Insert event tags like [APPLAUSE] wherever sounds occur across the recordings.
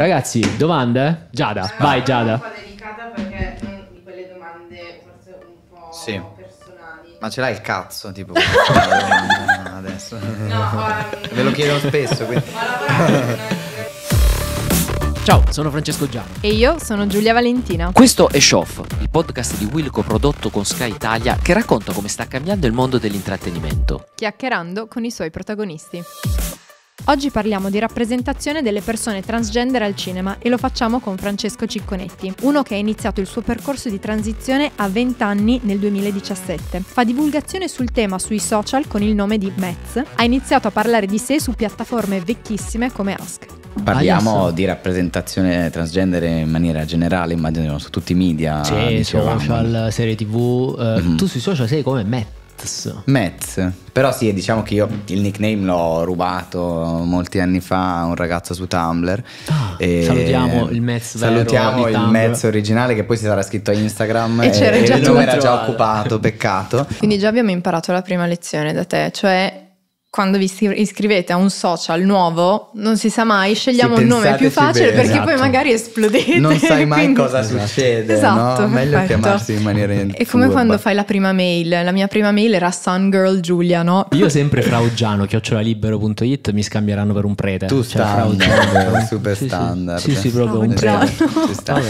Ragazzi, domande? Giada, eh, vai Giada. È un po' delicata perché non di quelle domande forse un po' sì. personali. Ma ce l'hai il cazzo, tipo adesso. [LAUGHS] No, ve ehm, lo chiedo spesso, quindi. [LAUGHS] Ciao, sono Francesco Giano. E io sono Giulia Valentina. Questo è Shoff, il podcast di Wilco prodotto con Sky Italia che racconta come sta cambiando il mondo dell'intrattenimento. Chiacchierando con i suoi protagonisti. Oggi parliamo di rappresentazione delle persone transgender al cinema e lo facciamo con Francesco Cicconetti, uno che ha iniziato il suo percorso di transizione a 20 anni nel 2017. Fa divulgazione sul tema sui social con il nome di Metz, ha iniziato a parlare di sé su piattaforme vecchissime come Ask. Parliamo Adesso. di rappresentazione transgender in maniera generale, immagino su tutti i media. Sì, social, serie tv. Eh, mm-hmm. Tu sui social sei come Metz. Metz. Metz. Però sì, diciamo che io il nickname l'ho rubato molti anni fa a un ragazzo su Tumblr. Ah, salutiamo il Metz vero, il Tumblr. originale che poi si sarà scritto a Instagram e, e, e il nome era già occupato, peccato. Quindi già abbiamo imparato la prima lezione da te, cioè quando vi iscrivete a un social nuovo, non si sa mai, scegliamo un nome più facile bene, perché esatto. poi magari esplodete. Non sai mai quindi... cosa esatto. succede. Esatto. No? Meglio chiamarsi in maniera. È come quando fai la prima mail. La mia prima mail era Sun Girl Giulia, no? Io sempre fraugiano, chiocciolalibero.it mi scambieranno per un prete. Tu cioè, fraugiano, [LAUGHS] super standard. Sì, sì, sì proprio un prete.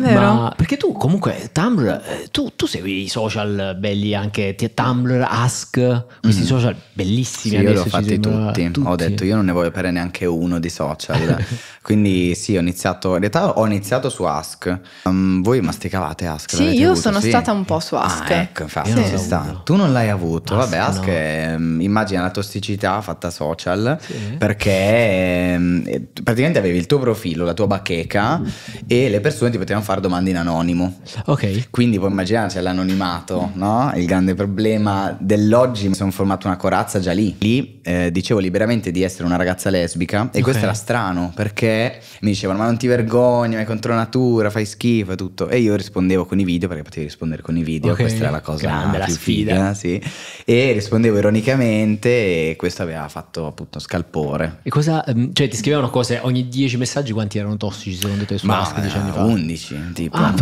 Ma perché tu comunque Tumblr, eh, tu, tu segui i social belli anche Tumblr, Ask, questi mm. social bellissimi tantissimi. Sì, io li ho fatti tutti. tutti. Ho detto io non ne voglio perdere neanche uno di social. [LAUGHS] Quindi sì, ho iniziato, in realtà ho iniziato su Ask. Um, voi masticavate Ask? Sì, io avuto? sono sì. stata un po' su ah, Ask. Ah, ecco, infatti, sì. sta. Tu non l'hai avuto. Ask, ah, Vabbè, Ask no. è, ehm, immagina la tossicità fatta social sì. perché eh, praticamente avevi il tuo profilo, la tua bacheca mm. e le persone ti potevano fare domande in anonimo. Ok. Quindi puoi immaginare c'è l'anonimato, no? Il grande problema dell'oggi. Mi sono formato una corazza già lì lì. Lì eh, dicevo liberamente di essere una ragazza lesbica e okay. questo era strano perché mi dicevano ma non ti vergogni, ma è contro natura, fai schifo e tutto. E io rispondevo con i video perché potevi rispondere con i video, okay. questa era la cosa Grande, più la sfida. Figa, sì. E rispondevo ironicamente e questo aveva fatto appunto scalpore. E cosa, ehm, cioè ti scrivevano cose, ogni 10 messaggi quanti erano tossici secondo te su ma, 11 eh, tipo. Ah, [LAUGHS]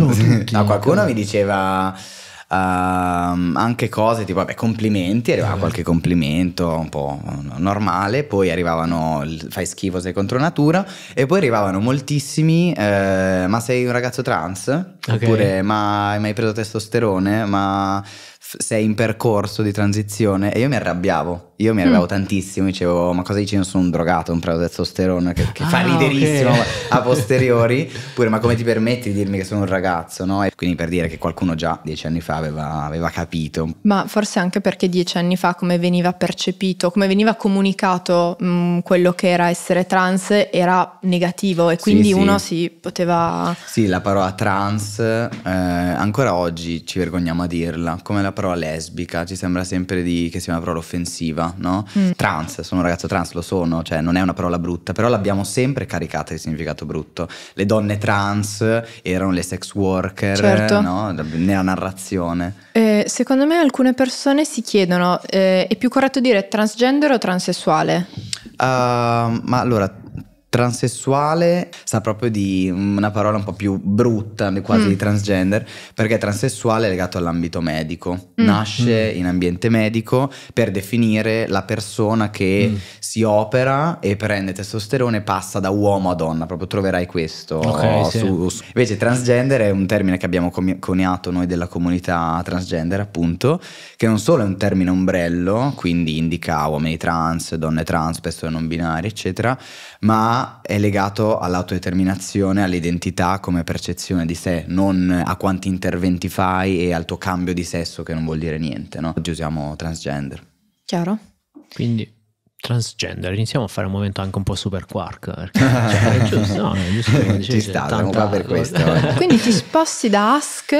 no, qualcuno mi diceva Uh, anche cose tipo vabbè, complimenti, arrivava eh. qualche complimento un po' normale, poi arrivavano fai schifo, sei contro natura e poi arrivavano moltissimi eh, ma sei un ragazzo trans? Okay. Oppure ma hai mai preso testosterone? Ma sei in percorso di transizione e io mi arrabbiavo, io mi arrabbiavo mm. tantissimo, dicevo ma cosa dici io sono un drogato, un pretestosterone che, che ah, fa riderissimo okay. a [LAUGHS] posteriori, pure ma come ti permetti di dirmi che sono un ragazzo, no? E quindi per dire che qualcuno già dieci anni fa aveva, aveva capito. Ma forse anche perché dieci anni fa come veniva percepito, come veniva comunicato mh, mm, quello che era essere trans era negativo e quindi sì, uno si poteva... Sì, la parola trans eh, ancora oggi ci vergogniamo a dirla, come la parola parola lesbica, ci sembra sempre di, che sia una parola offensiva, no? Mm. Trans, sono un ragazzo trans, lo sono, cioè non è una parola brutta, però l'abbiamo sempre caricata di significato brutto. Le donne trans erano le sex worker, certo. no? Nella narrazione. Eh, secondo me alcune persone si chiedono, eh, è più corretto dire transgender o transessuale? Uh, ma allora Transessuale sa proprio di una parola un po' più brutta, quasi mm. di transgender, perché transessuale è legato all'ambito medico. Mm. Nasce mm. in ambiente medico per definire la persona che mm. si opera e prende testosterone e passa da uomo a donna, proprio troverai questo. Okay, sì. su. Invece transgender è un termine che abbiamo coniato noi della comunità transgender, appunto, che non solo è un termine ombrello, quindi indica uomini trans, donne trans, persone non binarie, eccetera, ma è legato all'autodeterminazione, all'identità come percezione di sé, non a quanti interventi fai e al tuo cambio di sesso che non vuol dire niente, no? Oggi usiamo transgender. Chiaro. Quindi transgender, iniziamo a fare un momento anche un po' super quark, perché cioè, è giusto, no, è giusto, [LAUGHS] ci sta, cioè, tanta... qua per questo. Quindi ti sposti da ask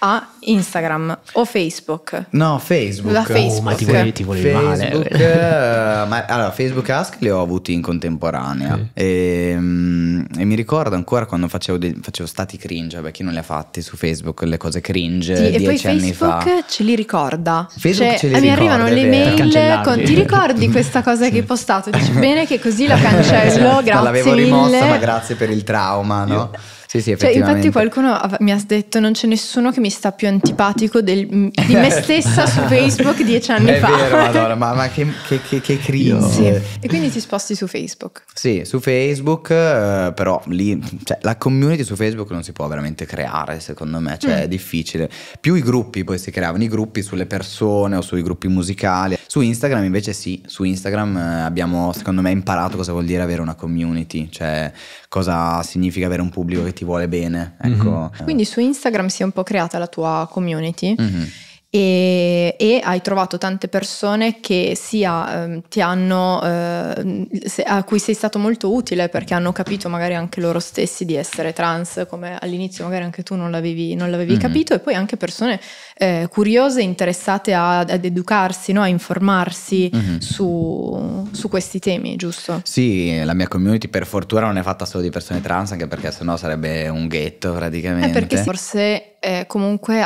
a Instagram o Facebook. No, Facebook. La Facebook. Oh, ma ti volevi, ti volevi Facebook, male. Eh, ma, allora, Facebook Ask li ho avuti in contemporanea. Okay. E, mm, e, mi ricordo ancora quando facevo, de- facevo stati cringe, beh, chi non li ha fatti su Facebook, le cose cringe sì, dieci e poi anni Facebook fa. ce li ricorda. Facebook cioè, ce li ricorda. mi arrivano le mail con ti ricordi [LAUGHS] questa cosa sì. che hai postato? Dici bene che così la [LAUGHS] cancello, esatto, grazie Non l'avevo rimossa, mille. ma grazie per il trauma, no? Io sì, sì, cioè, infatti qualcuno mi ha detto non c'è nessuno che mi sta più antipatico del, di me [LAUGHS] stessa su Facebook dieci anni È fa. Vero, Madonna, ma, ma, che, che, che, che crisi. Sì. E quindi ti sposti su Facebook? Sì, su Facebook, eh, però lì cioè, la community su Facebook non si può veramente creare, secondo me, cioè mm. è difficile. Più i gruppi poi si creavano, i gruppi sulle persone o sui gruppi musicali. Su Instagram invece sì, su Instagram eh, abbiamo secondo me imparato cosa vuol dire avere una community, cioè cosa significa avere un pubblico che ti vuole bene. Ecco. Mm-hmm. Quindi su Instagram si è un po' creata la tua community. Mm-hmm. E, e, hai trovato tante persone che sia eh, ti hanno, eh, se, a cui sei stato molto utile perché hanno capito magari anche loro stessi di essere trans, come all'inizio magari anche tu non l'avevi, non l'avevi mm-hmm. capito, e poi anche persone eh, curiose, interessate a, ad educarsi, no? a informarsi mm-hmm. su, su, questi temi, giusto? Sì, la mia community per fortuna non è fatta solo di persone trans, anche perché sennò sarebbe un ghetto praticamente. Eh, perché forse eh, comunque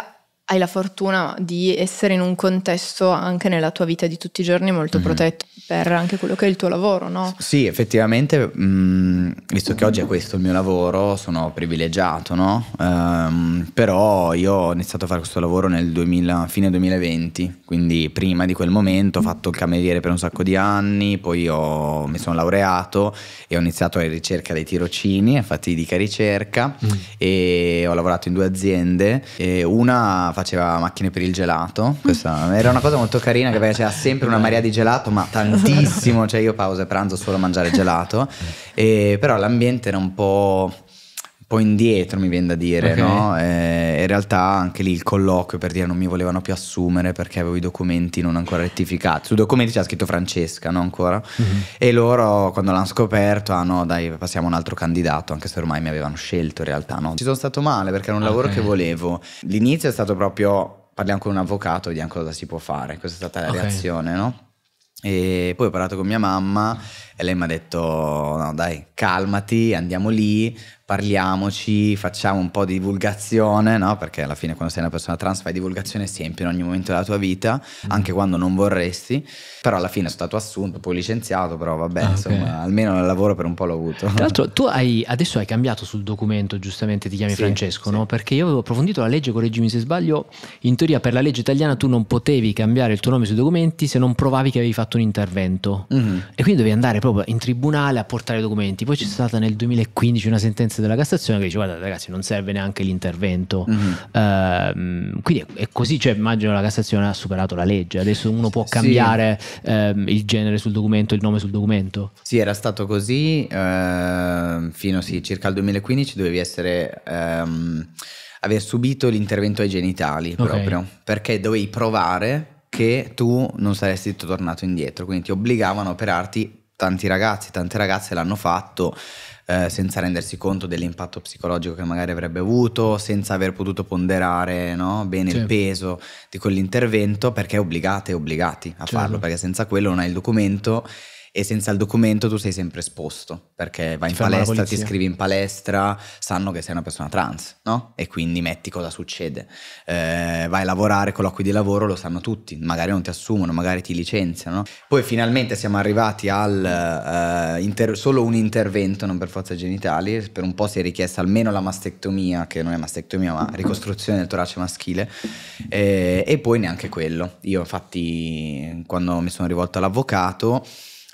hai la fortuna di essere in un contesto anche nella tua vita di tutti i giorni molto mm-hmm. protetto per anche quello che è il tuo lavoro, no? Sì, effettivamente, mh, visto che oggi è questo il mio lavoro, sono privilegiato, no? Um, però io ho iniziato a fare questo lavoro nel 2000, fine 2020, quindi prima di quel momento ho fatto il cameriere per un sacco di anni, poi ho, mi sono laureato e ho iniziato la ricerca dei tirocini, a fatidica ricerca mm. e ho lavorato in due aziende, una faceva macchine per il gelato. Questa era una cosa molto carina che faceva sempre una marea di gelato, ma tantissimo. Cioè, io pausa e pranzo solo a mangiare gelato. E, però l'ambiente era un po' po' indietro, mi viene da dire, okay. no? eh, in realtà anche lì il colloquio per dire non mi volevano più assumere perché avevo i documenti non ancora rettificati. Sui documenti c'era scritto Francesca, no? Ancora. Mm-hmm. E loro quando l'hanno scoperto, ah no, dai, passiamo un altro candidato, anche se ormai mi avevano scelto in realtà, no? Ci sono stato male perché era un okay. lavoro che volevo. L'inizio è stato proprio parliamo con un avvocato, vediamo cosa si può fare. Questa è stata la okay. reazione, no? E poi ho parlato con mia mamma e lei mi ha detto, no dai, calmati, andiamo lì, parliamoci, facciamo un po' di divulgazione, no? Perché alla fine quando sei una persona trans fai divulgazione sempre in ogni momento della tua vita, mm. anche quando non vorresti. Però alla fine è stato assunto, poi licenziato, però vabbè, ah, okay. insomma, almeno il lavoro per un po' l'ho avuto. Tra l'altro [LAUGHS] tu hai, adesso hai cambiato sul documento, giustamente ti chiami sì, Francesco, sì. no? Perché io avevo approfondito la legge, correggimi se sbaglio, in teoria per la legge italiana tu non potevi cambiare il tuo nome sui documenti se non provavi che avevi fatto un intervento. Mm-hmm. E quindi dovevi andare proprio in tribunale a portare i documenti. Poi c'è stata nel 2015 una sentenza della Cassazione che dice guarda ragazzi non serve neanche l'intervento. Mm-hmm. Uh, quindi è così, cioè, immagino la Cassazione ha superato la legge, adesso uno può cambiare sì. Ehm, uh, il genere sul documento, il nome sul documento. Sì, era stato così uh, fino sì, circa al 2015 dovevi essere... Um, aver subito l'intervento ai genitali okay. proprio perché dovevi provare che tu non saresti tornato indietro, quindi ti obbligavano a operarti tanti ragazzi, tante ragazze l'hanno fatto eh, senza rendersi conto dell'impatto psicologico che magari avrebbe avuto, senza aver potuto ponderare no, bene certo. il peso di quell'intervento, perché obbligate e obbligati a certo. farlo, perché senza quello non hai il documento e senza il documento tu sei sempre esposto perché vai ti in palestra, ti scrivi in palestra, sanno che sei una persona trans, no? E quindi metti cosa succede. Eh, vai a lavorare, colloqui di lavoro, lo sanno tutti, magari non ti assumono, magari ti licenziano. Poi finalmente siamo arrivati al eh, inter- solo un intervento, non per forza genitali, per un po' si è richiesta almeno la mastectomia, che non è mastectomia ma ricostruzione del torace maschile, eh, e poi neanche quello. Io infatti quando mi sono rivolto all'avvocato,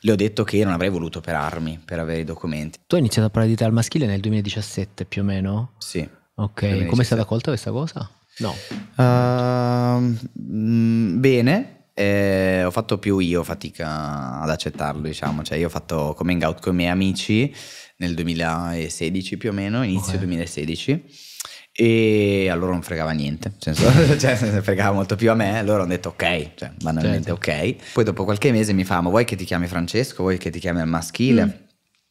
le ho detto che non avrei voluto operarmi per avere i documenti. Tu hai iniziato a parlare di te al maschile nel 2017 più o meno? Sì. Ok, come è stata accolta questa cosa? No. Uh, bene, eh, ho fatto più io fatica ad accettarlo, diciamo, cioè io ho fatto coming out con i miei amici nel 2016 più o meno, inizio okay. 2016 e a loro non fregava niente, senso, [LAUGHS] cioè fregava molto più a me, loro hanno detto ok, cioè banalmente certo. ok. Poi dopo qualche mese mi fa, ma vuoi che ti chiami Francesco, vuoi che ti chiami al maschile? Mm.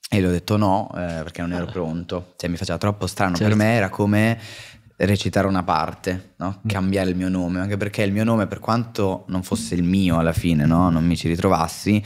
E gli ho detto no, eh, perché non ero pronto, cioè mi faceva troppo strano, certo. per me era come recitare una parte, no? Mm. cambiare il mio nome, anche perché il mio nome, per quanto non fosse il mio alla fine, no? non mi ci ritrovassi,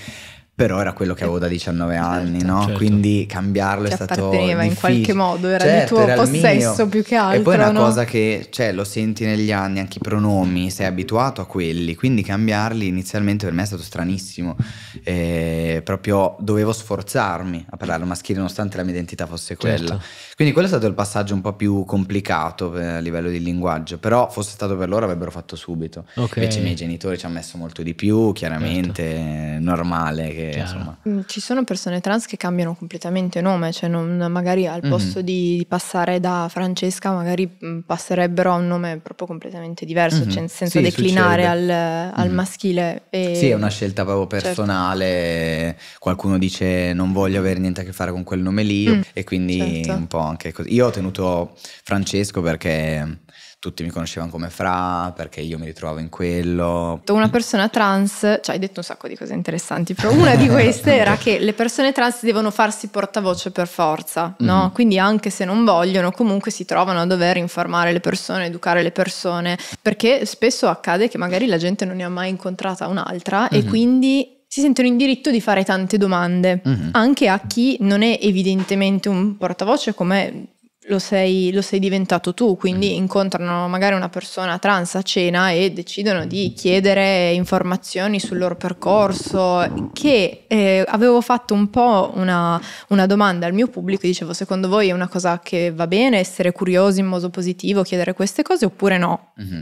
però era quello che avevo da 19 certo, anni, certo. no? Certo. Quindi cambiarlo Ci cioè, è stato apparteneva difficile. in qualche modo, era certo, il tuo possesso il più che altro. E poi è una no? cosa che cioè, lo senti negli anni, anche i pronomi, sei abituato a quelli, quindi cambiarli inizialmente per me è stato stranissimo. Eh, proprio dovevo sforzarmi a parlare maschile nonostante la mia identità fosse quella. Certo. Quindi quello è stato il passaggio un po' più complicato eh, a livello di linguaggio, però fosse stato per loro avrebbero fatto subito. Okay. Invece i miei genitori ci hanno messo molto di più, chiaramente normale che insomma. Mm, ci sono persone trans che cambiano completamente nome, cioè non, magari al mm-hmm. posto mm-hmm. di passare da Francesca magari mm, passerebbero a un nome proprio completamente diverso, mm-hmm. cioè senza sì, declinare succede. al, al mm-hmm. maschile. E... Sì, è una scelta proprio certo. personale, certo. qualcuno dice non voglio avere niente a che fare con quel nome lì mm. e quindi certo. un po' anche così. Io ho tenuto Francesco perché tutti mi conoscevano come Fra perché io mi ritrovavo in quello. Una persona trans, cioè hai detto un sacco di cose interessanti, però una di queste era che le persone trans devono farsi portavoce per forza, no? mm Quindi anche se non vogliono, comunque si trovano a dover informare le persone, educare le persone, perché spesso accade che magari la gente non ne ha mai incontrata un'altra mm e mhm. quindi si sentono in diritto di fare tante domande, mm anche a chi non è evidentemente un portavoce come lo sei, lo sei, diventato tu, quindi mm-hmm. incontrano magari una persona trans a cena e decidono di mm-hmm. chiedere informazioni sul loro percorso, che eh, avevo fatto un po' una, una domanda al mio pubblico, dicevo secondo voi è una cosa che va bene essere curiosi in modo positivo, chiedere queste cose oppure no? Mm-hmm.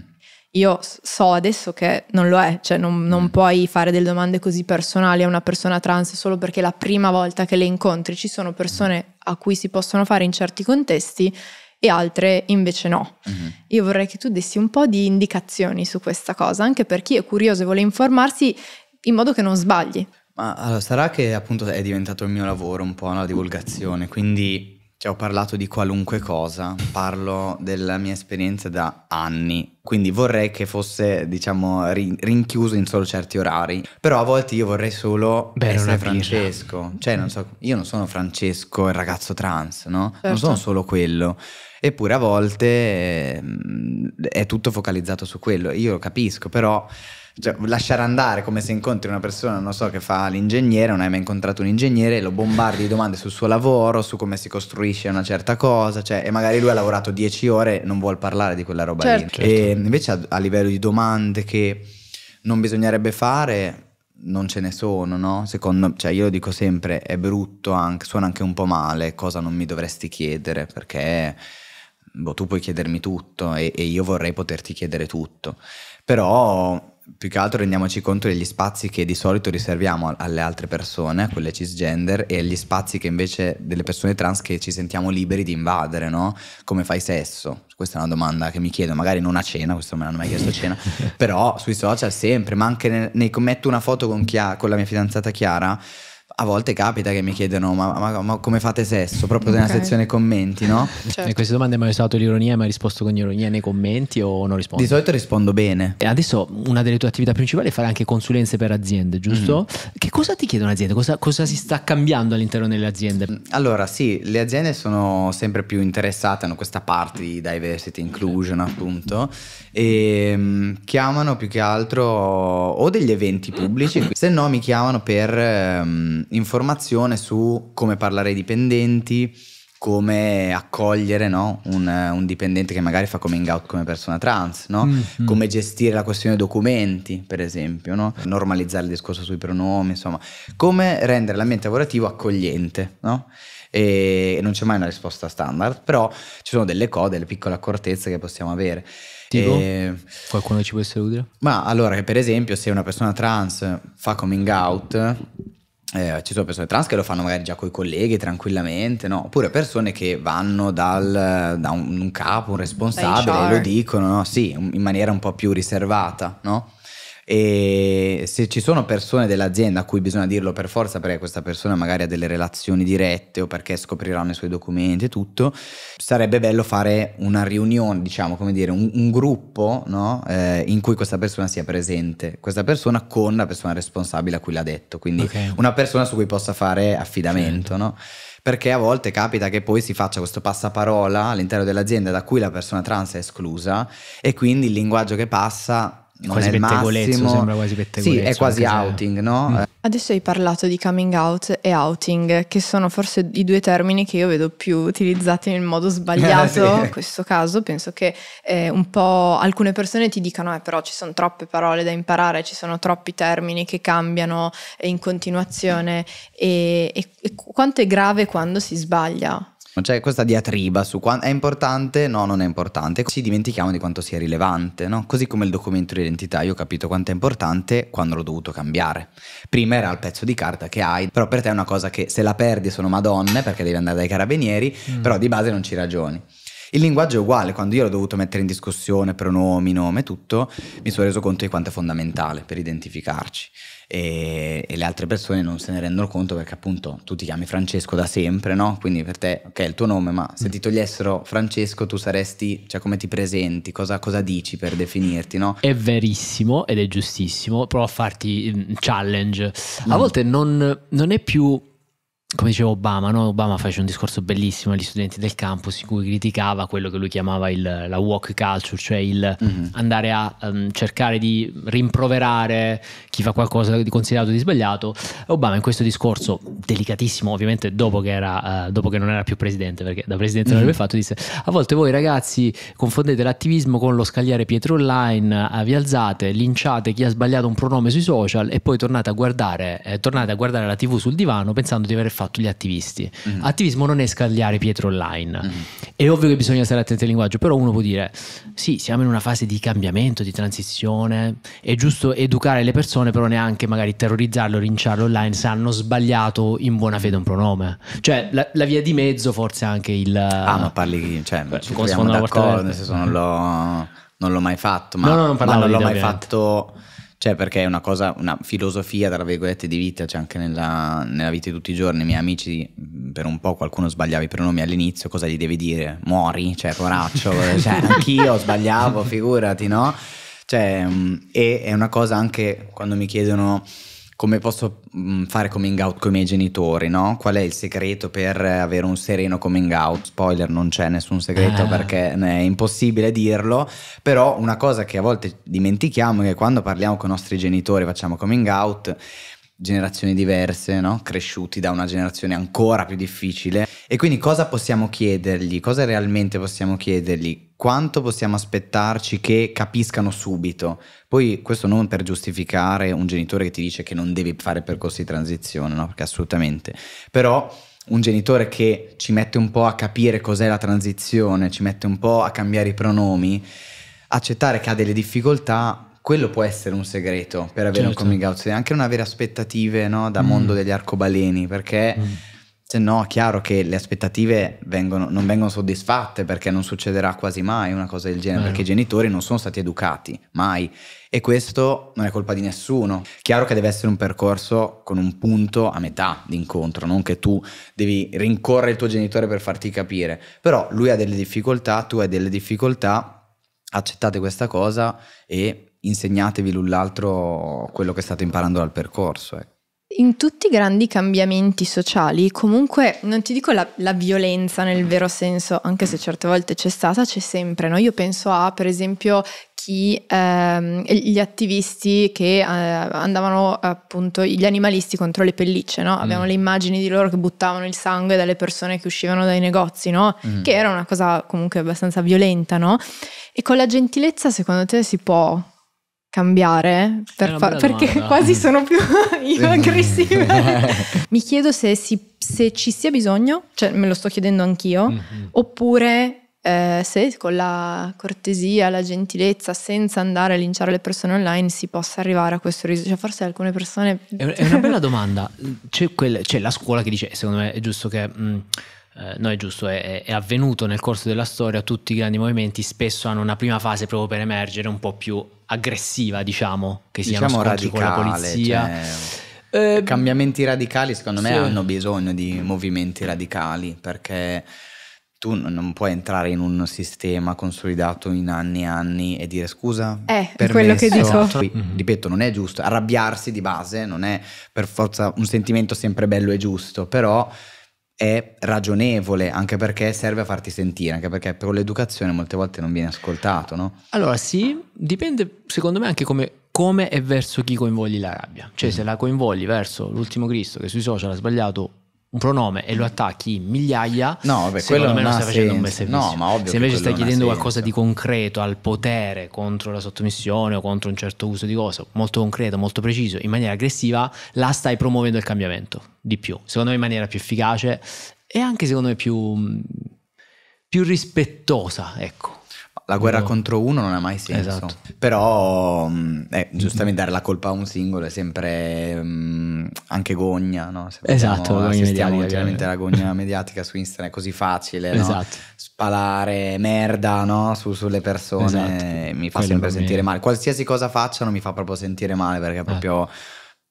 Io so adesso che non lo è, cioè non, non, mm. puoi fare delle domande così personali a una persona trans solo perché è la prima volta che le incontri. Ci sono persone a cui si possono fare in certi contesti e altre invece no. Uh-huh. Io vorrei che tu dessi un po' di indicazioni su questa cosa, anche per chi è curioso e vuole informarsi in modo che non sbagli. Ma allora, sarà che appunto è diventato il mio lavoro un po' no? la divulgazione, quindi cioè, ho parlato di qualunque cosa, parlo della mia esperienza da anni, quindi vorrei che fosse, diciamo, rinchiuso in solo certi orari. Però a volte io vorrei solo Beh, essere Francesco. Birra. Cioè, non so, io non sono Francesco, il ragazzo trans, no? Certo. Non sono solo quello. Eppure a volte ehm, è tutto focalizzato su quello. Io lo capisco, però cioè, lasciare andare come se incontri una persona, non so, che fa l'ingegnere, non hai mai incontrato un ingegnere, lo bombardi di domande sul suo lavoro, su come si costruisce una certa cosa, cioè, e magari lui ha lavorato 10 ore e non vuol parlare di quella roba certo. lì. Certo. E invece a, a livello di domande che non bisognerebbe fare, non ce ne sono, no? Secondo, cioè io lo dico sempre, è brutto, anche, suona anche un po' male, cosa non mi dovresti chiedere, perché boh, tu puoi chiedermi tutto e, e, io vorrei poterti chiedere tutto, però più che altro rendiamoci conto degli spazi che di solito riserviamo alle altre persone, a quelle cisgender, e agli spazi che invece delle persone trans che ci sentiamo liberi di invadere, no? Come fai sesso? Questa è una domanda che mi chiedo, magari non a cena, questo me l'hanno mai chiesto a cena, [LAUGHS] però sui social sempre, ma anche nei, nei, metto una foto con, Chia, con la mia fidanzata Chiara, a volte capita che mi chiedono ma, ma, ma come fate sesso proprio nella sezione commenti no? [LAUGHS] Certo. E queste domande mi hanno usato l'ironia mi mai risposto con ironia nei commenti o non rispondo? Di solito rispondo bene e adesso una delle tue attività principali è fare anche consulenze per aziende giusto? Mm. Che cosa ti chiedono aziende? Cosa, cosa, si sta cambiando all'interno delle aziende? Mm, allora sì le aziende sono sempre più interessate hanno questa parte di diversity inclusion appunto e mm, chiamano più che altro o degli eventi pubblici [CLEARS THROAT] se no mi chiamano per um, informazione su come parlare ai dipendenti, come accogliere no? un, un, dipendente che magari fa coming out come persona trans, no? mm-hmm. come gestire la questione documenti, per esempio, no? normalizzare il discorso sui pronomi, insomma, come rendere l'ambiente lavorativo accogliente. E non c'è mai una risposta standard, però ci sono delle cose, delle piccole accortezze che possiamo avere. Tipo, e... qualcuno ci può essere utile? Ma allora, per esempio, se una persona trans fa coming out, eh, ci sono persone trans che lo fanno magari già coi colleghi tranquillamente, no? oppure persone che vanno dal, da un, un, capo, un responsabile, e lo dicono no? sì, in maniera un po' più riservata, no? e se ci sono persone dell'azienda a cui bisogna dirlo per forza perché questa persona magari ha delle relazioni dirette o perché scopriranno i suoi documenti e tutto, sarebbe bello fare una riunione, diciamo, come dire, un, un gruppo no? eh, in cui questa persona sia presente, questa persona con la persona responsabile a cui l'ha detto, quindi okay. una persona su cui possa fare affidamento, certo. no? perché a volte capita che poi si faccia questo passaparola all'interno dell'azienda da cui la persona trans è esclusa e quindi il linguaggio che passa non quasi è il Sembra quasi pettegolezzo. Sì, è quasi outing, no? Mm. Eh. Adesso hai parlato di coming out e outing, che sono forse i due termini che io vedo più utilizzati nel modo [LAUGHS] sbagliato. sì. In questo caso penso che eh, un po' alcune persone ti dicano, eh, però ci sono troppe parole da imparare, ci sono troppi termini che cambiano in continuazione e, e, e quanto è grave quando si sbaglia c'è questa diatriba su quanto è importante, no, non è importante. Ci dimentichiamo di quanto sia rilevante, no? Così come il documento di identità, io ho capito quanto è importante quando l'ho dovuto cambiare. Prima era il pezzo di carta che hai, però per te è una cosa che se la perdi sono madonne perché devi andare dai carabinieri, mm. però di base non ci ragioni. Il linguaggio è uguale, quando io l'ho dovuto mettere in discussione pronomi, nome, tutto, mi sono reso conto di quanto è fondamentale per identificarci e, e, le altre persone non se ne rendono conto perché appunto tu ti chiami Francesco da sempre, no? Quindi per te, ok, è il tuo nome, ma se mm. ti togliessero Francesco tu saresti, cioè come ti presenti, cosa, cosa dici per definirti, no? È verissimo ed è giustissimo, prova a farti mm, challenge. A mm. volte non, non è più come diceva Obama, no? Obama fece un discorso bellissimo agli studenti del campus in cui criticava quello che lui chiamava il, la walk culture, cioè il mm-hmm. andare a um, cercare di rimproverare chi fa qualcosa di considerato di sbagliato. Obama in questo discorso, delicatissimo ovviamente dopo che, era, uh, dopo che non era più presidente, perché da presidente mm-hmm. non avrebbe mhm. fatto, disse a volte voi ragazzi confondete l'attivismo con lo scagliare Pietro online, uh, vi alzate, linciate chi ha sbagliato un pronome sui social e poi tornate a guardare, eh, tornate a guardare la tv sul divano pensando di aver fatto fatto gli attivisti. Mm. Attivismo non è scagliare pietre online. Mm. È ovvio che bisogna stare attenti al linguaggio, però uno può dire, sì, siamo in una fase di cambiamento, di transizione, è giusto educare le persone, però neanche magari terrorizzarlo, rinciarlo online se hanno sbagliato in buona fede un pronome. Cioè la, la via di mezzo forse anche il... Ah, ma parli, cioè, beh, ci troviamo d'accordo, nel senso non mm-hmm. l'ho, non l'ho mai fatto, ma, no, no, non, ma non l'ho mai fatto cioè, perché è una cosa, una filosofia, tra virgolette, di vita, cioè anche nella, nella vita di tutti i giorni. I miei amici, per un po' qualcuno sbagliava i pronomi all'inizio, cosa gli devi dire? Muori? Cioè, poraccio, [LAUGHS] cioè, anch'io sbagliavo, figurati, no? Cioè, e è una cosa anche quando mi chiedono come posso mm, fare coming out con i miei genitori, no? Qual è il segreto per avere un sereno coming out? Spoiler, non c'è nessun segreto eh. perché è impossibile dirlo, però una cosa che a volte dimentichiamo è che quando parliamo con i nostri genitori, facciamo coming out, generazioni diverse, no? cresciuti da una generazione ancora più difficile. E quindi cosa possiamo chiedergli? Cosa realmente possiamo chiedergli? Quanto possiamo aspettarci che capiscano subito? Poi questo non per giustificare un genitore che ti dice che non devi fare percorsi di transizione, no? perché assolutamente. Però un genitore che ci mette un po' a capire cos'è la transizione, ci mette un po' a cambiare i pronomi, accettare che ha delle difficoltà quello può essere un segreto per avere certo. un coming out, anche non avere aspettative no, da mm. mondo degli arcobaleni, perché mm. se no è chiaro che le aspettative vengono, non vengono soddisfatte perché non succederà quasi mai una cosa del genere, Beh. perché i genitori non sono stati educati mai e questo non è colpa di nessuno. Chiaro che deve essere un percorso con un punto a metà d'incontro non che tu devi rincorrere il tuo genitore per farti capire, però lui ha delle difficoltà, tu hai delle difficoltà, accettate questa cosa e insegnatevi l'un l'altro quello che state imparando dal percorso. Eh. In tutti i grandi cambiamenti sociali, comunque non ti dico la, la, violenza nel vero senso, anche se certe volte c'è stata, c'è sempre. No? Io penso a, per esempio, chi, ehm, gli attivisti che eh, andavano appunto, gli animalisti contro le pellicce, no? Avevano mm. le immagini di loro che buttavano il sangue dalle persone che uscivano dai negozi, no? Mm. Che era una cosa comunque abbastanza violenta, no? E con la gentilezza, secondo te, si può cambiare per fa- perché domanda. [LAUGHS] quasi sono più [LAUGHS] io aggressiva. [LAUGHS] Mi chiedo se, si, se, ci sia bisogno, cioè me lo sto chiedendo anch'io, mm-hmm. oppure eh, se con la cortesia, la gentilezza, senza andare a linciare le persone online si possa arrivare a questo risultato. Cioè, forse alcune persone... È una bella domanda. C'è, quel, c'è, la scuola che dice, secondo me è giusto che... Mh, mm, eh, no è giusto, è, è, avvenuto nel corso della storia, tutti i grandi movimenti spesso hanno una prima fase proprio per emergere un po' più aggressiva, diciamo, che siano diciamo scontri radicale, con la polizia. Cioè... Eh, Cambiamenti radicali secondo me hanno bisogno di movimenti radicali perché tu non puoi entrare in un sistema consolidato in anni e anni e dire scusa. Eh, permesso. quello che dico. Qui, ripeto, non è giusto. Arrabbiarsi di base non è per forza un sentimento sempre bello e giusto, però è ragionevole, anche perché serve a farti sentire, anche perché con l'educazione molte volte non viene ascoltato, no? Allora sì, dipende secondo me anche come, come e verso chi coinvolgi la rabbia. Cioè mm. se la coinvolgi verso l'ultimo Cristo che sui social ha sbagliato un pronome e lo mm. attacchi in migliaia, no, vabbè, quello me non stai facendo un bel servizio. No, ma ovvio Se invece stai chiedendo qualcosa di concreto al potere contro la sottomissione o contro un certo uso di cose, molto concreto, molto preciso, in maniera aggressiva, là stai promuovendo il cambiamento di più. Secondo me in maniera più efficace e anche secondo me più, più rispettosa, ecco. La guerra no. contro uno non ha mai senso. Esatto. Però mm, eh, giustamente dare la colpa a un singolo è sempre mh, mm, anche gogna, no? Se esatto, vogliamo, gogna mediatica. la [LAUGHS] gogna mediatica su Instagram è così facile, esatto. Spalare merda, no? su, sulle persone esatto. mi fa Quello sempre sentire male. Qualsiasi cosa facciano mi fa proprio sentire male perché è proprio... Eh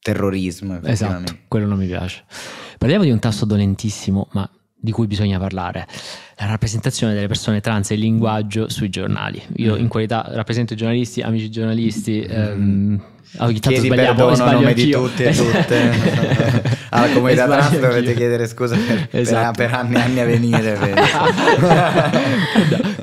terrorismo. Esatto, quello non mi piace. Parliamo di un tasto dolentissimo, ma di cui bisogna parlare la rappresentazione delle persone trans e il linguaggio sui giornali. Io mm. in qualità rappresento i giornalisti, amici giornalisti. Mm. Ehm, ah, ogni tanto Chiedi sbagliamo, perdono a nome anch'io. di tutti e tutte. Alla [LAUGHS] esatto. [LAUGHS] ah, comunità trans anch'io. dovete chiedere scusa per, esatto. per, per anni e anni a venire.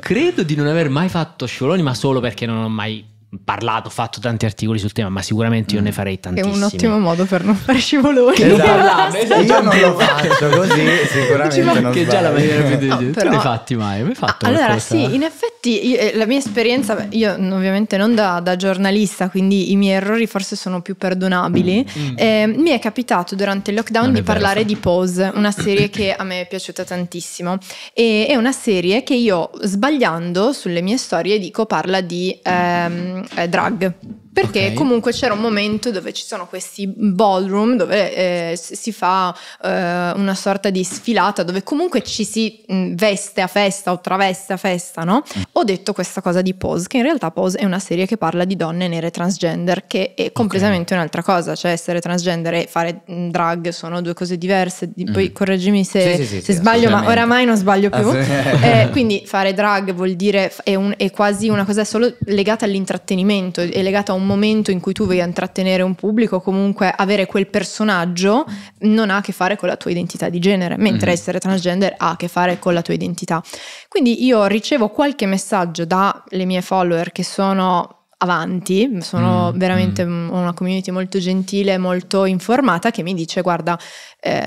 [LAUGHS] Credo di non aver mai fatto scivoloni, ma solo perché non ho mai parlato, fatto tanti articoli sul tema, ma sicuramente io ne mm. farei tantissimi. È un ottimo modo per non fare scivoloni. Esatto, esatto. Io non lo faccio così, sicuramente non non Che già la maniera più no, tu però... ne hai fatti mai? Hai fatto allora sì, in effetti io, eh, la mia esperienza, io ovviamente non da, da, giornalista, quindi i miei errori forse sono più perdonabili, mm. eh, mi è capitato durante il lockdown non di parlare vero. di Pose, una serie che a me è piaciuta tantissimo e è una serie che io sbagliando sulle mie storie dico parla di... Ehm, eh, drag. Perché okay. comunque c'era un momento dove ci sono questi ballroom dove eh, si fa eh, una sorta di sfilata dove comunque ci si veste a festa o traveste a festa, no? Mm. Ho detto questa cosa di Pose, che in realtà Pose è una serie che parla di donne nere transgender, che è completamente okay. un'altra cosa, cioè essere transgender e fare drag sono due cose diverse, mm. poi mm. correggimi se, sì, sì, sì, se sbaglio, ma oramai non sbaglio più. Eh, quindi fare drag vuol dire, è, un, è quasi una cosa solo legata all'intrattenimento, è legata a un un momento in cui tu vuoi intrattenere un pubblico, comunque avere quel personaggio non ha a che fare con la tua identità di genere, mentre mm-hmm. essere transgender ha a che fare con la tua identità. Quindi io ricevo qualche messaggio dalle mie follower che sono avanti, sono mm, mm. veramente mm. una community molto gentile, molto informata che mi dice guarda eh,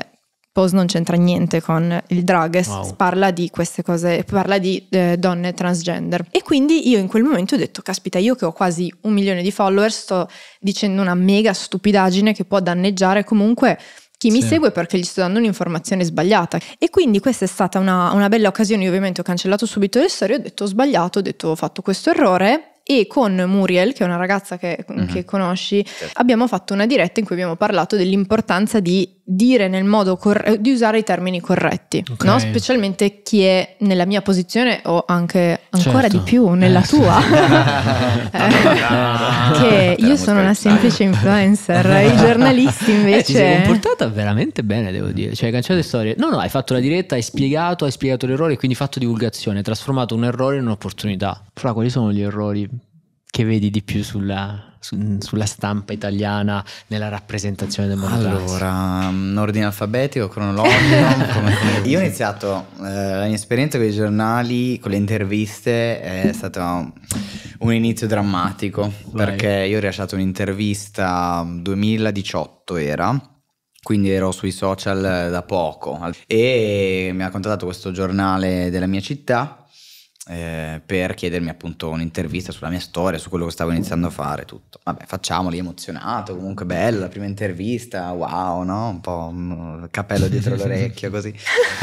Expose non c'entra niente con il drag, wow. parla di queste cose, parla di eh, donne transgender. E quindi io in quel momento ho detto, caspita, io che ho quasi un milione di follower sto dicendo una mega stupidaggine che può danneggiare comunque chi mi segue perché gli sto dando un'informazione sbagliata. E quindi questa è stata una, una bella occasione. Io ovviamente ho cancellato subito le storie, ho detto ho sbagliato, ho detto ho fatto questo errore. E con Muriel, che è una ragazza che, mm-hmm. che conosci, certo. abbiamo fatto una diretta in cui abbiamo parlato dell'importanza di dire nel modo corretto, eh, di usare i termini corretti, okay. no? specialmente chi è nella mia posizione o anche ancora certo. di più nella eh, tua, sì. che io sono una semplice influencer, i [LAUGHS] giornalisti eh, invece... Eh, ti sei comportata veramente bene, devo dire, cioè hai cancellato storie, no no, hai fatto la diretta, hai spiegato, hai spiegato l'errore e quindi hai fatto divulgazione, hai trasformato un errore in un'opportunità. Fra, quali sono gli errori che vedi di più sulla, su, sulla stampa italiana nella rappresentazione del mondo Allora, mm, in ordine alfabetico, cronologico. [LAUGHS] come, io ho iniziato eh, la mia esperienza con i giornali, con le interviste, è stato un, un inizio drammatico Vai. perché io ho rilasciato un'intervista 2018 mm, era quindi ero sui social da poco e mi ha contattato questo giornale della mia città eh, per chiedermi appunto un'intervista sulla mia storia, su quello che stavo iniziando a fare, tutto. Vabbè, facciamoli, emozionato, comunque bella, la prima intervista, wow, no? Un po' un capello dietro [LAUGHS] l'orecchio, così. [LAUGHS]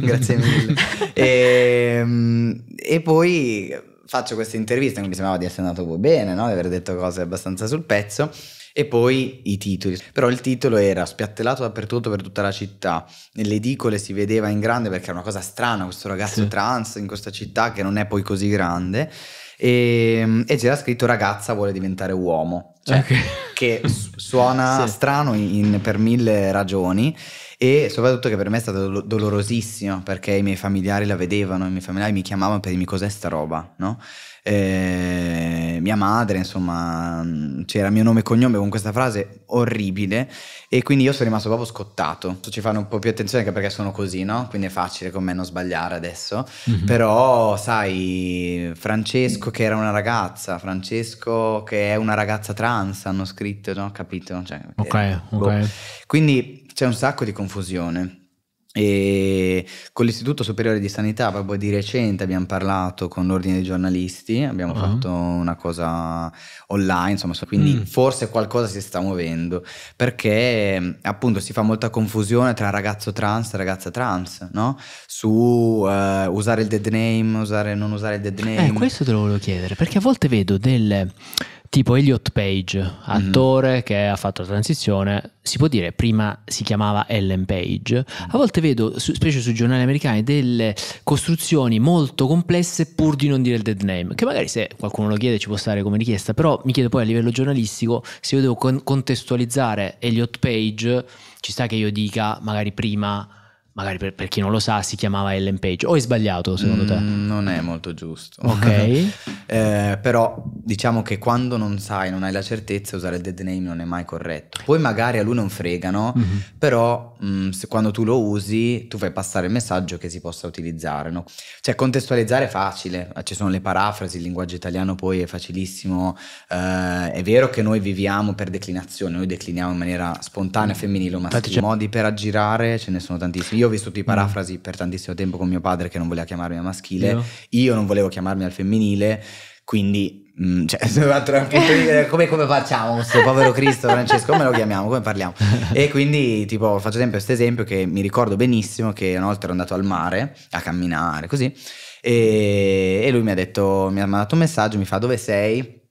Grazie mille. E, ehm, e poi faccio questa intervista, mi sembrava di essere andato bene, no? di aver detto cose abbastanza sul pezzo. E poi i titoli. Però il titolo era spiattellato dappertutto per tutta la città. Nelle edicole si vedeva in grande perché era una cosa strana questo ragazzo sì. trans in questa città che non è poi così grande. E, ehm, e c'era scritto ragazza vuole diventare uomo. Cioè, okay. Che su- suona sì. strano in, per mille ragioni e soprattutto che per me è stato dolorosissimo perché i miei familiari la vedevano, i miei familiari mi chiamavano per dirmi cos'è sta roba, no? Eh, mia madre, insomma, c'era mio nome e cognome con questa frase orribile e quindi io sono rimasto proprio scottato. Ci fanno un po' più attenzione anche perché sono così, no? Quindi è facile con me non sbagliare adesso. Mm-hmm. Però, sai, Francesco che era una ragazza, Francesco che è una ragazza trans, hanno scritto, no? Capito? Cioè, ok, eh, boh. Quindi c'è un sacco di confusione. E con l'Istituto Superiore di Sanità, proprio di recente, abbiamo parlato con l'ordine dei giornalisti, abbiamo uh-huh. fatto una cosa online, insomma, quindi mm. forse qualcosa si sta muovendo, perché appunto si fa molta confusione tra ragazzo trans e ragazza trans, no? Su uh, usare il dead name, usare, non usare il dead eh, name. Eh, questo te lo volevo chiedere, perché a volte vedo delle tipo Elliot Page, mhm. attore mm. che ha fatto la transizione, si può dire prima si chiamava Ellen Page. A volte vedo, su, specie sui giornali americani, delle costruzioni molto complesse pur di non dire il dead name, che magari se qualcuno lo chiede ci può stare come richiesta, però mi chiedo poi a livello giornalistico se io devo con- contestualizzare Elliot Page, ci sta che io dica magari prima magari per, per, chi non lo sa, si chiamava Ellen Page. O hai sbagliato secondo mm, te? Non è molto giusto. Ok. [LAUGHS] eh, però diciamo che quando non sai, non hai la certezza, usare il dead name non è mai corretto. Poi magari a lui non fregano, mm-hmm. però mh, mm, se, quando tu lo usi, tu fai passare il messaggio che si possa utilizzare. No? Cioè contestualizzare è facile, eh, ci sono le parafrasi, il linguaggio italiano poi è facilissimo. Eh, è vero che noi viviamo per declinazione, noi decliniamo in maniera spontanea, femminile, ma Infatti, modi per aggirare ce ne sono tantissimi io ho vissuto i mm. parafrasi per tantissimo tempo con mio padre che non voleva chiamarmi a maschile, no. io non volevo chiamarmi al femminile, quindi Mm, cioè, [LAUGHS] come, come, facciamo questo povero Cristo Francesco come lo chiamiamo come parliamo e quindi tipo faccio sempre questo esempio che mi ricordo benissimo che una volta ero andato al mare a camminare così e, e lui mi ha detto mi ha mandato un messaggio mi fa dove sei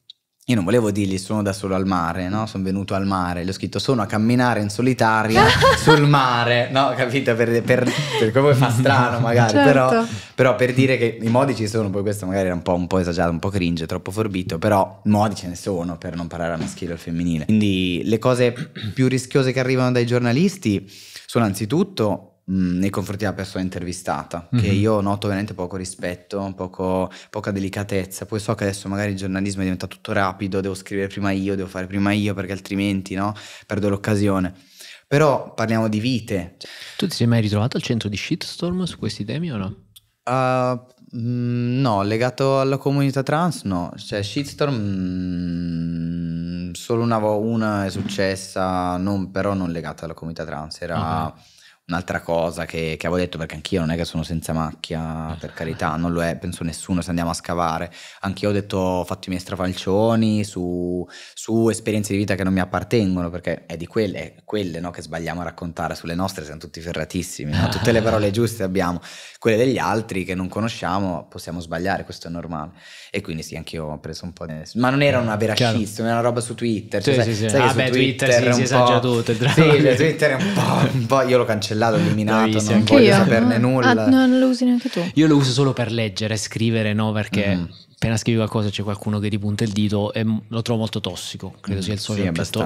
io non volevo dirgli sono da solo al mare, no? Sono venuto al mare, gli ho scritto sono a camminare in solitaria [LAUGHS] sul mare, no? Capito? Per, per, per come fa strano magari, certo. però, però, per dire che i modi ci sono, poi questo magari era un po', un po', esagerato, un po' cringe, troppo forbito, però modi ce ne sono per non parlare al maschile o al femminile. Quindi le cose più rischiose che arrivano dai giornalisti sono anzitutto Mm, nei confronti della persona intervistata, mm-hmm. che mhm. io noto veramente poco rispetto, poco, poca delicatezza. Poi so che adesso magari il giornalismo diventa tutto rapido, devo scrivere prima io, devo fare prima io, perché altrimenti no, perdo l'occasione. Però parliamo di vite. Tu ti sei mai ritrovato al centro di shitstorm su questi temi o no? Uh, No, legato alla comunità trans no, cioè shitstorm mh, mm, solo una, una, è successa, non, però non legata alla comunità trans, era uh-huh. Un'altra cosa che, che, avevo detto, perché anch'io non è che sono senza macchia, per carità, non lo è, penso nessuno se andiamo a scavare. Anch'io ho detto, ho fatto i miei strafalcioni su, su esperienze di vita che non mi appartengono, perché è di quelle, quelle no, che sbagliamo a raccontare, sulle nostre siamo tutti ferratissimi, no? tutte le parole giuste abbiamo, quelle degli altri che non conosciamo possiamo sbagliare, questo è normale. E quindi sì, anch'io ho preso un po' di... Ma non era una vera scissione, era una roba su Twitter. Sì, cioè, sì, sai, sì. Sai ah, beh, Twitter, Twitter si, si è esagerato. Sì, cioè, Twitter è un po', un po'... Io lo cancellato cancellato, ah, eliminato, Bravissima, non voglio io. saperne ah, nulla. Ah, non lo usi neanche tu. Io lo uso solo per leggere, scrivere, no, perché mm. appena scrivi qualcosa c'è qualcuno che ti punta il dito e lo trovo molto tossico, credo mm, sia il suo Sì, piuttosto,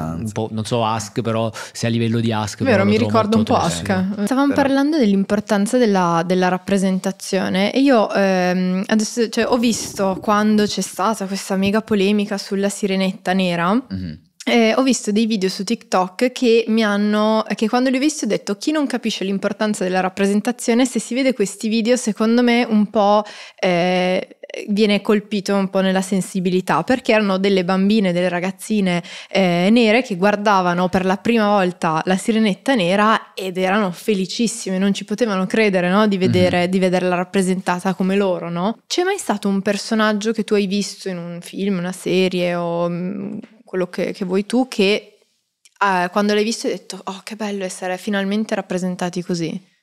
non so Ask, però se a livello di Ask... Vero, mi ricordo un po' Ask. Stavamo però. parlando dell'importanza della, della, rappresentazione e io ehm, adesso cioè, ho visto quando c'è stata questa mega polemica sulla sirenetta nera. Mm-hmm eh, ho visto dei video su TikTok che mi hanno, che quando li ho visti ho detto chi non capisce l'importanza della rappresentazione, se si vede questi video secondo me un po' eh, viene colpito un po' nella sensibilità, perché erano delle bambine, delle ragazzine eh, nere che guardavano per la prima volta la sirenetta nera ed erano felicissime, non ci potevano credere no? di, vedere, mm-hmm. di vederla rappresentata come loro. No? C'è mai stato un personaggio che tu hai visto in un film, una serie o mm, quello che, che vuoi tu, che eh, quando l'hai visto hai detto, oh che bello essere finalmente rappresentati così.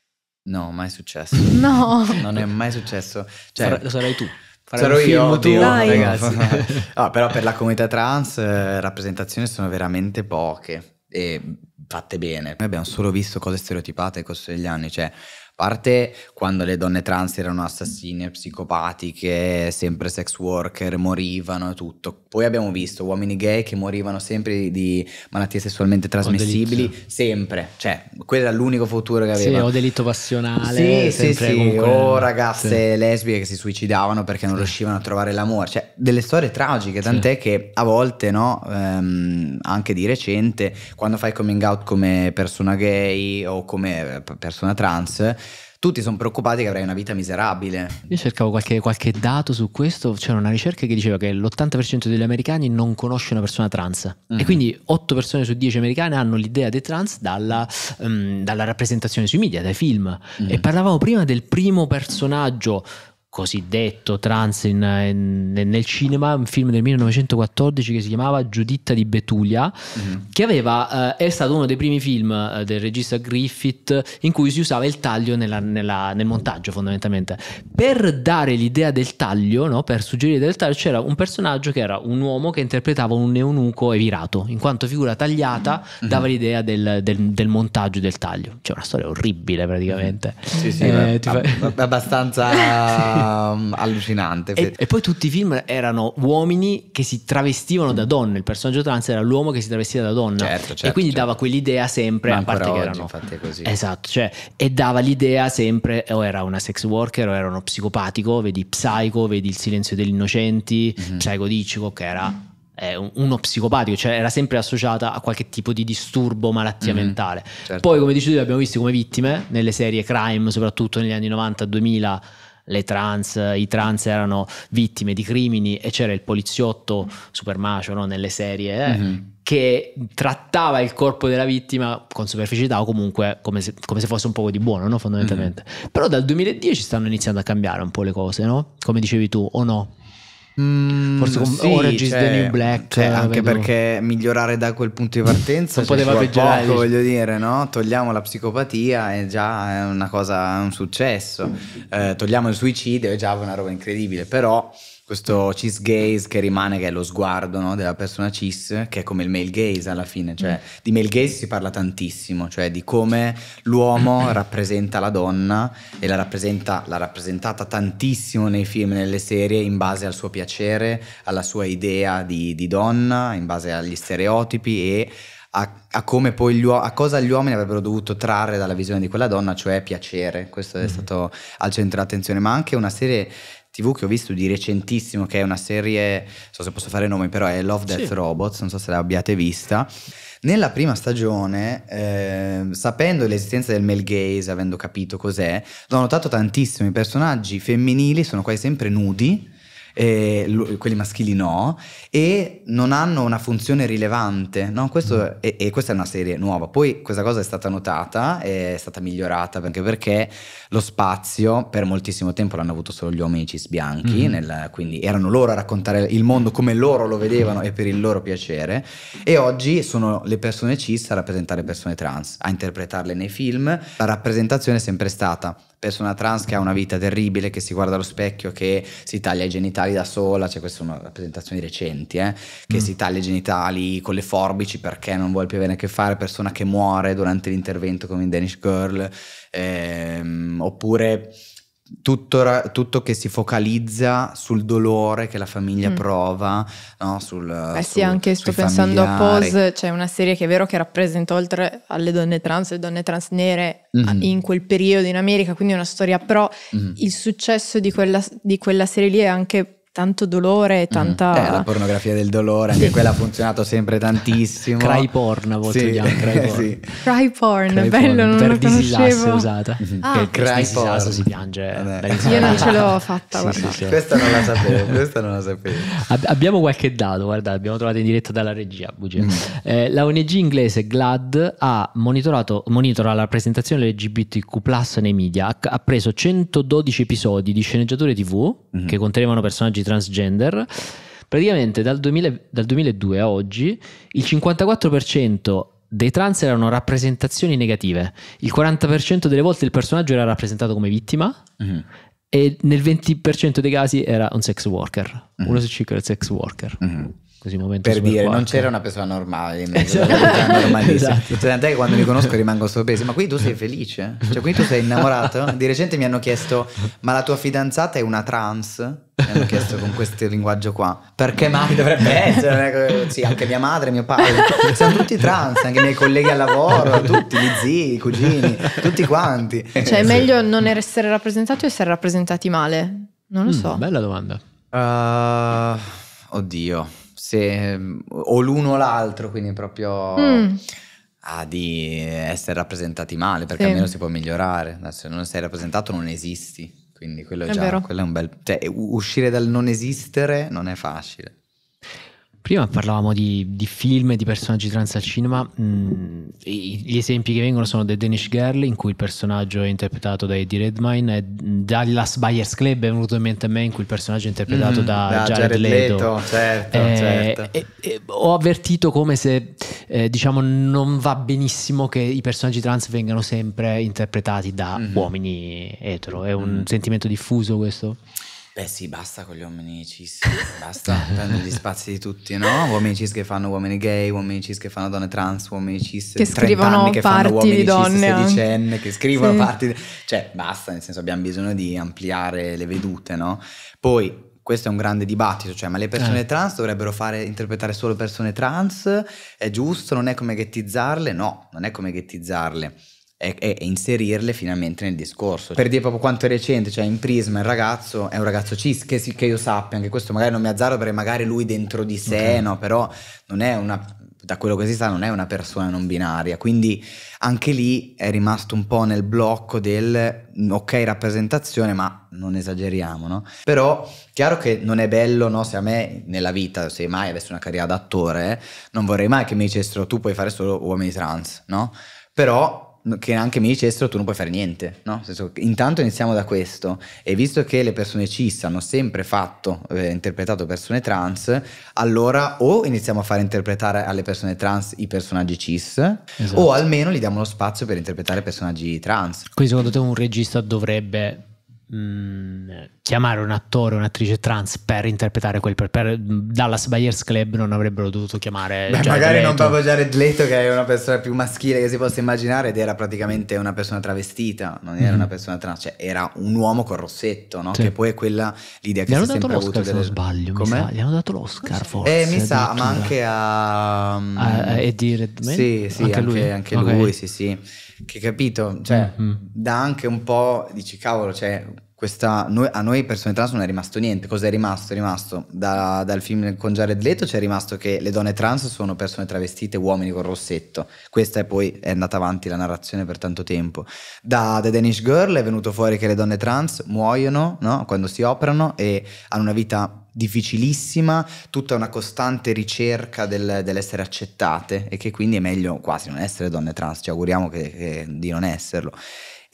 No, mai successo. [LAUGHS] no. Non è mai successo. Cioè, Sar- lo sarai tu. Sarò io, oddio, tu, ragazzi. [LAUGHS] no, però per la comunità trans eh, rappresentazioni sono veramente poche e fatte bene. Noi abbiamo solo visto cose stereotipate nel corso degli anni, cioè parte quando le donne trans erano assassine, psicopatiche, sempre sex worker, morivano e tutto. Poi abbiamo visto uomini gay che morivano sempre di malattie sessualmente trasmissibili, sempre, cioè, quello era l'unico futuro che aveva. Sì, o delitto passionale, sì, sì, sì. Comunque... o ragazze sì. lesbiche che si suicidavano perché non sì. riuscivano a trovare l'amore, cioè, delle storie tragiche, tant'è sì. che a volte, no, ehm, anche di recente, quando fai coming out come persona gay o come eh, persona trans, tutti sono preoccupati che avrai una vita miserabile. Io cercavo qualche, qualche dato su questo, c'era una ricerca che diceva che l'80% degli americani non conosce una persona trans mm-hmm. e quindi 8 persone su 10 americane hanno l'idea dei trans dalla, um, dalla rappresentazione sui media, dai film. Mm-hmm. E parlavamo prima del primo personaggio cosiddetto trans in, in, nel cinema, un film del 1914 che si chiamava Giuditta di Betulia, mm. che aveva, eh, è stato uno dei primi film eh, del regista Griffith in cui si usava il taglio nella, nella, nel montaggio fondamentalmente. Per dare l'idea del taglio, no, per suggerire del taglio, c'era un personaggio che era un uomo che interpretava un eunuco evirato, in quanto figura tagliata mm. dava l'idea del, del, del, montaggio del taglio. C'è una storia orribile praticamente. Sì, sì, eh, ab- fa... abbastanza... [LAUGHS] Ehm, allucinante. E, e, poi tutti i film erano uomini che si travestivano da donne, il personaggio trans era l'uomo che si travestiva da donna. Certo, certo, e quindi certo. dava quell'idea sempre, Ma a parte oggi, che erano... fatte così. Esatto, cioè, e dava l'idea sempre, o era una sex worker o era uno psicopatico, vedi Psycho, vedi Il silenzio degli innocenti, mm-hmm. Psycho Dichico che era eh, uno psicopatico, cioè era sempre associata a qualche tipo di disturbo, malattia mm-hmm, mentale. Certo. Poi, come dici tu, abbiamo visto come vittime nelle serie crime, soprattutto negli anni 90-2000, le trans, i trans erano vittime di crimini e c'era il poliziotto supermacio no? nelle serie eh, mm-hmm. che trattava il corpo della vittima con superficialità o comunque come se, come se fosse un poco di buono no? fondamentalmente. Mm-hmm. Però dal 2010 stanno iniziando a cambiare un po' le cose, no? come dicevi tu, o no? Mm, Forse con sì, Orange cioè, the New Black cioè, eh, Anche vedo. perché migliorare da quel punto di partenza Non poteva cioè, peggiorare poco, voglio dire, no? Togliamo la psicopatia è già una cosa, un successo eh, Togliamo il suicidio è già una roba incredibile Però questo cis gaze che rimane, che è lo sguardo no, della persona cis, che è come il male gaze alla fine, cioè mm. di male gaze si parla tantissimo, cioè di come l'uomo [CLEARS THROAT] rappresenta la donna e la rappresenta, l'ha rappresentata tantissimo nei film, nelle serie, in base al suo piacere, alla sua idea di, di donna, in base agli stereotipi e a, a, come poi gli uo- a cosa gli uomini avrebbero dovuto trarre dalla visione di quella donna, cioè piacere. Questo è mm. stato al centro dell'attenzione, ma anche una serie TV che ho visto di recentissimo, che è una serie, non so se posso fare nome, però è Love Death sì. Robots, non so se l'abbiate vista. Nella prima stagione, eh, sapendo l'esistenza del male gaze, avendo capito cos'è, l'ho notato tantissimo, i personaggi femminili sono quasi sempre nudi, eh, l- quelli maschili no, e non hanno una funzione rilevante, no? Questo, e, mm. e, questa è una serie nuova. Poi questa cosa è stata notata, è stata migliorata, anche perché lo spazio per moltissimo tempo l'hanno avuto solo gli uomini cis bianchi, mm. nel, quindi erano loro a raccontare il mondo come loro lo vedevano e per il loro piacere, e oggi sono le persone cis a rappresentare persone trans, a interpretarle nei film, la rappresentazione è sempre stata persona trans che ha una vita terribile, che si guarda allo specchio, che si taglia i genitali da sola, cioè queste sono rappresentazioni recenti, eh? che mm. si taglia i genitali con le forbici perché non vuole più avere a che fare, persona che muore durante l'intervento come in Danish Girl, ehm, oppure tutto, tutto, che si focalizza sul dolore che la famiglia mm. prova, no? sul, eh sì, sul, anche sto pensando familiari. a Pose, c'è cioè una serie che è vero che rappresenta oltre alle donne trans, le donne trans nere mm in quel periodo in America, quindi è una storia, però mm. il successo di quella, di quella serie lì è anche tanto dolore, mm. tanta... Mm. Eh, la pornografia del dolore, anche quella ha funzionato sempre tantissimo. [LAUGHS] Cry porn a volte sì. cry [LAUGHS] porn. sì. Cry porn, cry bello, porn. non per lo conoscevo. Per usata. Mm-hmm. Ah. Che cry porn. si piange. Eh. Io non ce l'ho [LAUGHS] fatta. Sì, sì, questa non la sapevo, questa non la sapevo. Ab- abbiamo qualche dato, guarda, abbiamo trovato in diretta dalla regia, bugia. Mm. Eh, la ONG inglese GLAD ha monitorato, monitora la presentazione LGBTQ+, nei media, ha, ha preso 112 episodi di sceneggiature tv mm. Mm-hmm. che contenevano personaggi medici transgender. Praticamente dal, 2000, dal 2002 a oggi il 54% dei trans erano rappresentazioni negative, il 40% delle volte il personaggio era rappresentato come vittima mm-hmm. e nel 20% dei casi era un sex worker, mm-hmm. uno su cinque era il sex worker. Mm-hmm. Così, per dire, non c'era una persona normale, esatto. esatto. Cioè, quando mi conosco rimango sorpreso, ma qui tu sei felice? Cioè, qui tu sei innamorato? Di recente mi hanno chiesto, ma la tua fidanzata è una trans? mi hanno chiesto con questo linguaggio qua. Perché mai [LAUGHS] dovrebbe essere? sì, anche mia madre, mio padre, siamo tutti trans, anche i miei colleghi al lavoro, tutti, gli zii, i cugini, tutti quanti. Cioè è meglio non er- essere rappresentati o essere rappresentati male? Non lo mm, so. Mm, bella domanda. Uh, oddio, se, o l'uno o l'altro, quindi proprio... Mm. Ah, di essere rappresentati male perché sì. almeno si può migliorare. Se non sei rappresentato, non esisti. Quindi quello è, è già, quello è un bel... Cioè, uscire dal non esistere non è facile. Prima parlavamo di, di film e di personaggi trans al cinema, mm, gli esempi che vengono sono The Danish Girl, in cui il personaggio è interpretato da Eddie Redmine, e Dallas Buyers Club è venuto in mente a me, in cui il personaggio è interpretato mm, da, da Jared, Jared Leto. Leto certo, eh, certo. Eh, eh, ho avvertito come se, eh, diciamo, non va benissimo che i personaggi trans vengano sempre interpretati da mm. uomini etero, è un mm. sentimento diffuso questo? Beh sì, basta con gli uomini cis, basta [LAUGHS] prendere gli spazi di tutti, no? Uomini cis che fanno uomini gay, uomini cis che fanno donne trans, uomini cis che scrivono anni, che fanno uomini di donne. cis eh. sedicenne, che scrivono sì. parti... Di... Cioè basta, nel senso abbiamo bisogno di ampliare le vedute, no? Poi questo è un grande dibattito, cioè ma le persone eh. trans dovrebbero fare, interpretare solo persone trans? È giusto? Non è come ghettizzarle? No, non è come ghettizzarle e, e, inserirle finalmente nel discorso. Per dire proprio quanto è recente, cioè in Prisma il ragazzo è un ragazzo cis, che, che io sappia, anche questo magari non mi azzardo perché magari lui dentro di sé, okay. no, però non è una, da quello che si sa, non è una persona non binaria, quindi anche lì è rimasto un po' nel blocco del mm, ok rappresentazione, ma non esageriamo, no? Però chiaro che non è bello, no? Se a me nella vita, se mai avessi una carriera d'attore, non vorrei mai che mi dicessero tu puoi fare solo uomini trans, no? Però che anche mi dicessero tu non puoi fare niente, no? senso, intanto iniziamo da questo e visto che le persone cis hanno sempre fatto, eh, interpretato persone trans, allora o iniziamo a far interpretare alle persone trans i personaggi cis esatto. o almeno gli diamo lo spazio per interpretare personaggi trans. Quindi secondo te un regista dovrebbe Mm, chiamare un attore o un'attrice trans per interpretare quel per, per Dallas Buyers Club non avrebbero dovuto chiamare Beh, magari Leto. non proprio Jared Leto che è una persona più maschile che si possa immaginare ed era praticamente una persona travestita non era mm. una mm-hmm. persona trans cioè era un uomo col rossetto no? Sì. che poi è quella l'idea che gli hanno dato l'Oscar se non sbaglio Come? gli hanno dato l'Oscar forse eh mi sa ma anche a, um, a, a Eddie Redmayne sì sì anche, anche lui, anche okay. lui sì sì che capito cioè mm-hmm. dà anche un po' dici cavolo cioè questa, noi, a noi persone trans non è rimasto niente. Cos'è rimasto? È rimasto da, dal film con Jared Leto c'è rimasto che le donne trans sono persone travestite, uomini con rossetto. Questa è poi è andata avanti la narrazione per tanto tempo. Da The Danish Girl è venuto fuori che le donne trans muoiono no? quando si operano e hanno una vita difficilissima, tutta una costante ricerca del, dell'essere accettate e che quindi è meglio quasi non essere donne trans, ci auguriamo che, che, di non esserlo.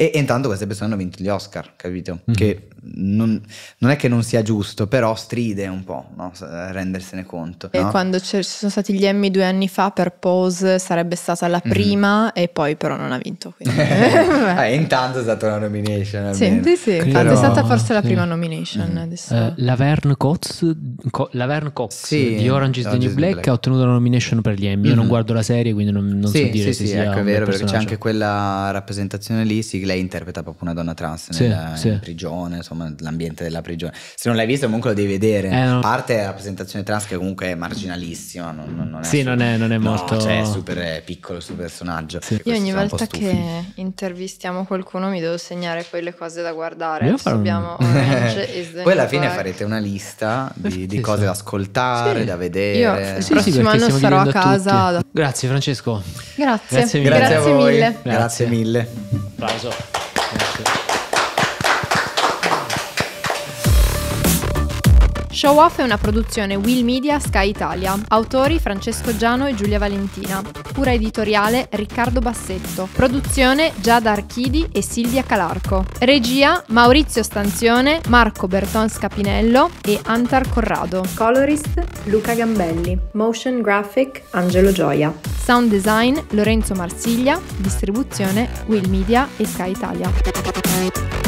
E, intanto queste persone hanno vinto gli Oscar, capito? Mm-hmm. Che non, non, è che non sia giusto, però stride un po' no? Eh, rendersene conto. E quando ci sono stati gli Emmy due anni fa per Pose sarebbe stata la mm-hmm. prima mm-hmm. e poi però non ha vinto. ah, [LAUGHS] [LAUGHS] intanto è stata una nomination. Almeno. Sì, sì, sì. è stata forse la prima nomination. Mm-hmm. Uh, Laverne Cox, Co- sì, di Orange is the New Black, Black, ha ottenuto la nomination per gli Emmy. Mm-hmm. Io non mm-hmm. guardo la serie, quindi non, non sì, so dire sì, se sì, sia ecco, è vero, perché c'è anche quella rappresentazione lì, sì, lei interpreta proprio una donna trans nella, in prigione, insomma insomma, l'ambiente della prigione. Se non l'hai visto comunque lo devi vedere. Eh, no. A parte la presentazione trans che comunque è marginalissima. Non, non, non è sì, super, non è, non è no, molto... Cioè, è super piccolo questo personaggio. Sì. Io ogni volta che intervistiamo qualcuno mi devo segnare poi le cose da guardare. Io Abbiamo [LAUGHS] Poi alla fine farete una lista di, di cose da ascoltare, sì. da vedere. Io il sì, prossimo anno sarò a casa. A Grazie Francesco. Grazie. Grazie, mille. Grazie, Grazie a voi. Grazie, Grazie mille. Applauso. Show Off è una produzione Will Media Sky Italia, autori Francesco Giano e Giulia Valentina, cura editoriale Riccardo Bassetto, produzione Giada Archidi e Silvia Calarco, regia Maurizio Stanzione, Marco Berton Scapinello e Antar Corrado, colorist Luca Gambelli, motion graphic Angelo Gioia, sound design Lorenzo Marsiglia, distribuzione Will Media e Sky Italia.